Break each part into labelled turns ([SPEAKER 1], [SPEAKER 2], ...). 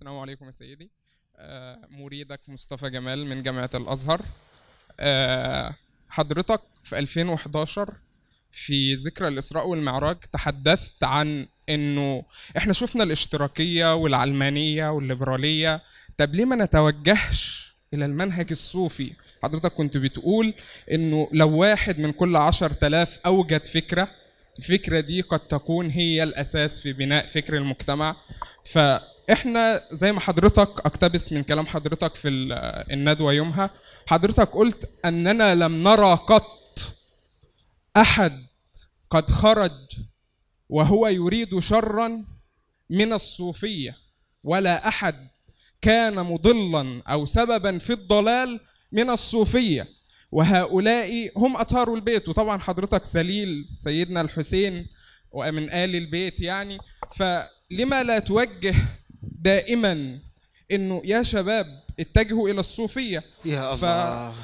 [SPEAKER 1] السلام عليكم يا سيدي آه، مريدك مصطفى جمال من جامعة الأزهر آه، حضرتك في 2011 في ذكرى الإسراء والمعراج تحدثت عن إنه إحنا شفنا الاشتراكية والعلمانية والليبرالية طب ليه ما نتوجهش إلى المنهج الصوفي حضرتك كنت بتقول إنه لو واحد من كل عشر تلاف أوجد فكرة الفكرة دي قد تكون هي الأساس في بناء فكر المجتمع ف احنا زي ما حضرتك اقتبس من كلام حضرتك في الندوه يومها حضرتك قلت اننا لم نرى قط احد قد خرج وهو يريد شرا من الصوفيه ولا احد كان مضلا او سببا في الضلال من الصوفيه وهؤلاء هم اطهار البيت وطبعا حضرتك سليل سيدنا الحسين ومن ال البيت يعني فلما لا توجه دائما انه يا شباب اتجهوا الى الصوفيه يا الله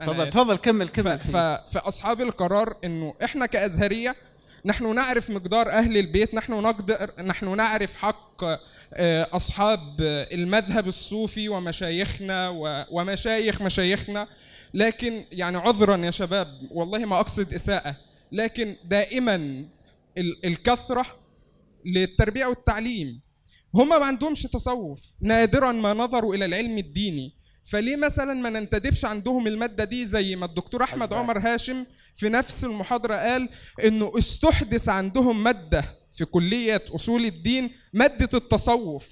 [SPEAKER 1] تفضل تفضل كمل كمل ف... ف... فاصحاب القرار انه احنا كازهريه نحن نعرف مقدار اهل البيت نحن نقدر نحن نعرف حق آه، اصحاب المذهب الصوفي ومشايخنا و... ومشايخ مشايخنا لكن يعني عذرا يا شباب والله ما اقصد اساءه لكن دائما الكثره للتربيه والتعليم هم ما عندهمش تصوف نادرا ما نظروا الى العلم الديني فليه مثلا ما ننتدبش عندهم المادة دي زي ما الدكتور أحمد عمر هاشم في نفس المحاضرة قال إنه استحدث عندهم مادة في كلية أصول الدين مادة التصوف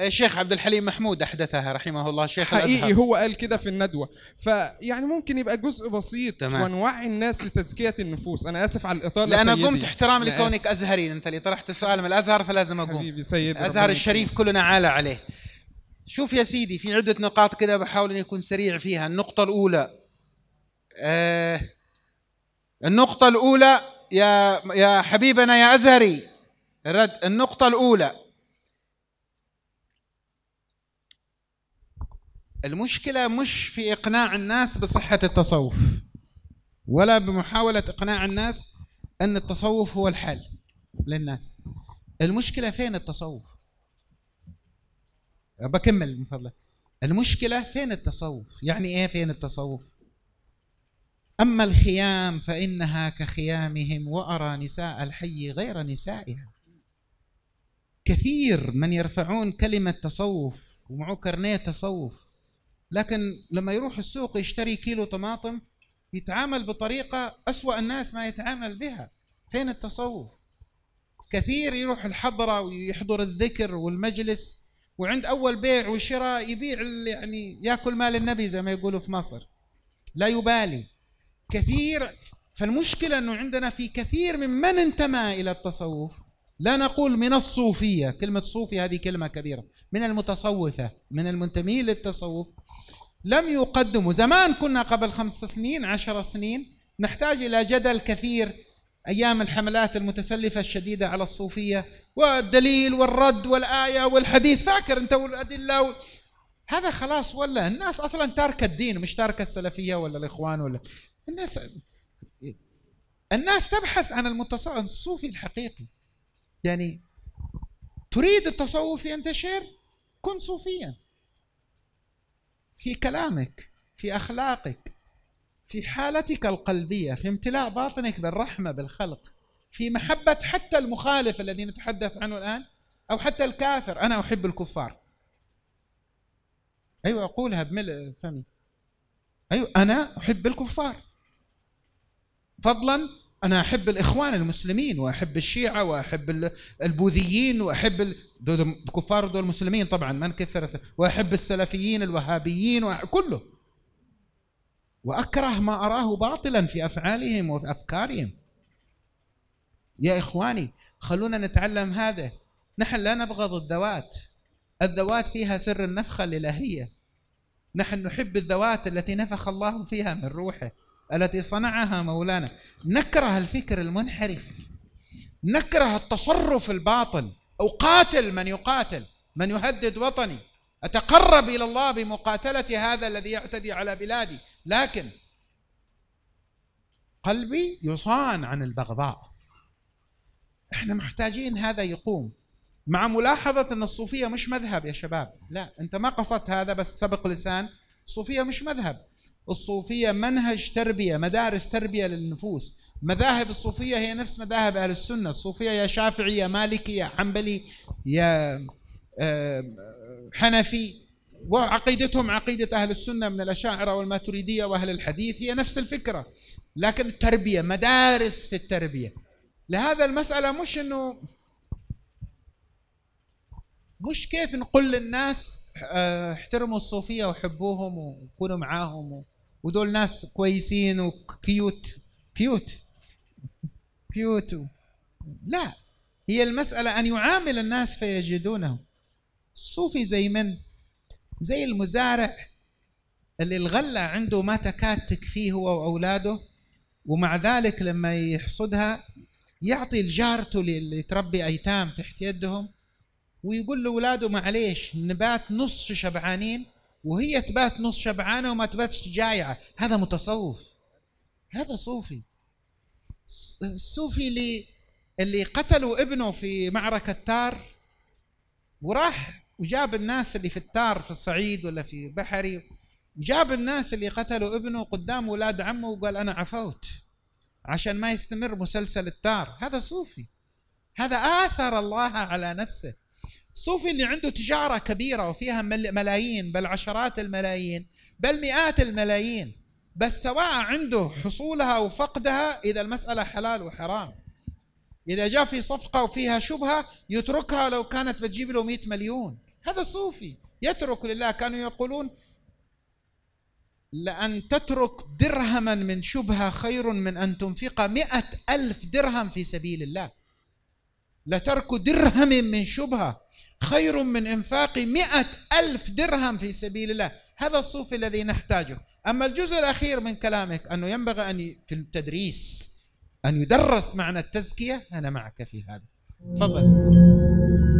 [SPEAKER 2] الشيخ عبد الحليم محمود احدثها رحمه الله الشيخ حقيقي الأزهر.
[SPEAKER 1] هو قال كده في الندوه فيعني ممكن يبقى جزء بسيط تمام. ونوعي الناس لتزكيه النفوس انا اسف على الاطاله لأن انا قمت احترام لكونك ازهري انت اللي طرحت السؤال من الازهر
[SPEAKER 2] فلازم اقوم حبيبي سيد الازهر الشريف كلنا عالى عليه شوف يا سيدي في عده نقاط كده بحاول ان يكون سريع فيها النقطه الاولى آه النقطه الاولى يا يا حبيبنا يا ازهري الرد النقطه الاولى المشكلة مش في إقناع الناس بصحة التصوف ولا بمحاولة إقناع الناس أن التصوف هو الحل للناس المشكلة فين التصوف بكمل من فضلك المشكلة فين التصوف يعني إيه فين التصوف أما الخيام فإنها كخيامهم وأرى نساء الحي غير نسائها كثير من يرفعون كلمة تصوف ومعه كرنيه تصوف لكن لما يروح السوق يشتري كيلو طماطم يتعامل بطريقة أسوأ الناس ما يتعامل بها فين التصوف كثير يروح الحضرة ويحضر الذكر والمجلس وعند أول بيع وشراء يبيع يعني يأكل مال النبي زي ما يقولوا في مصر لا يبالي كثير فالمشكلة أنه عندنا في كثير ممن انتمى إلى التصوف لا نقول من الصوفية كلمة صوفي هذه كلمة كبيرة من المتصوفة من المنتمين للتصوف لم يقدموا زمان كنا قبل خمس سنين عشر سنين نحتاج إلى جدل كثير أيام الحملات المتسلفة الشديدة على الصوفية والدليل والرد والآية والحديث فاكر أنت والأدلة و... هذا خلاص ولا الناس أصلا تاركة الدين مش تاركة السلفية ولا الإخوان ولا الناس الناس تبحث عن المتصوف الصوفي الحقيقي يعني تريد التصوف ينتشر كن صوفيا في كلامك في اخلاقك في حالتك القلبيه في امتلاء باطنك بالرحمه بالخلق في محبه حتى المخالف الذي نتحدث عنه الان او حتى الكافر انا احب الكفار ايوه اقولها بملء فمي ايوه انا احب الكفار فضلا أنا أحب الإخوان المسلمين وأحب الشيعة وأحب البوذيين وأحب الكفار ودول المسلمين طبعا من كثرت وأحب السلفيين الوهابيين كله وأكره ما أراه باطلا في أفعالهم وفي أفكارهم يا إخواني خلونا نتعلم هذا نحن لا نبغض الذوات الذوات فيها سر النفخة الإلهية نحن نحب الذوات التي نفخ الله فيها من روحه التي صنعها مولانا نكره الفكر المنحرف نكره التصرف الباطل اقاتل من يقاتل من يهدد وطني اتقرب الى الله بمقاتله هذا الذي يعتدي على بلادي لكن قلبي يصان عن البغضاء احنا محتاجين هذا يقوم مع ملاحظة أن الصوفية مش مذهب يا شباب لا أنت ما قصدت هذا بس سبق لسان الصوفية مش مذهب الصوفية منهج تربية مدارس تربية للنفوس مذاهب الصوفية هي نفس مذاهب أهل السنة الصوفية يا شافعي يا مالكي يا حنبلي يا آه، حنفي وعقيدتهم عقيدة أهل السنة من الأشاعرة والماتريدية وأهل الحديث هي نفس الفكرة لكن التربية مدارس في التربية لهذا المسألة مش أنه مش كيف نقول للناس آه، احترموا الصوفية وحبوهم وكونوا معاهم و... ودول ناس كويسين وكيوت كيوت كيوت لا هي المسألة أن يعامل الناس فيجدونه صوفي زي من زي المزارع اللي الغلة عنده ما تكاد تكفيه هو وأولاده ومع ذلك لما يحصدها يعطي لجارته اللي تربي أيتام تحت يدهم ويقول لأولاده معليش نبات نص شبعانين وهي تبات نص شبعانة وما تباتش جايعة هذا متصوف هذا صوفي الصوفي اللي اللي قتلوا ابنه في معركة تار وراح وجاب الناس اللي في التار في الصعيد ولا في بحري وجاب الناس اللي قتلوا ابنه قدام ولاد عمه وقال أنا عفوت عشان ما يستمر مسلسل التار هذا صوفي هذا آثر الله على نفسه الصوفي اللي عنده تجارة كبيرة وفيها ملايين بل عشرات الملايين بل مئات الملايين بس سواء عنده حصولها وفقدها إذا المسألة حلال وحرام إذا جاء في صفقة وفيها شبهة يتركها لو كانت بتجيب له 100 مليون هذا صوفي يترك لله كانوا يقولون لأن تترك درهما من شبهة خير من أن تنفق مئة ألف درهم في سبيل الله لترك درهم من شبهة خير من إنفاق مئة ألف درهم في سبيل الله هذا الصوف الذي نحتاجه أما الجزء الأخير من كلامك أنه ينبغي أن في التدريس أن يدرس معنى التزكية أنا معك في هذا تفضل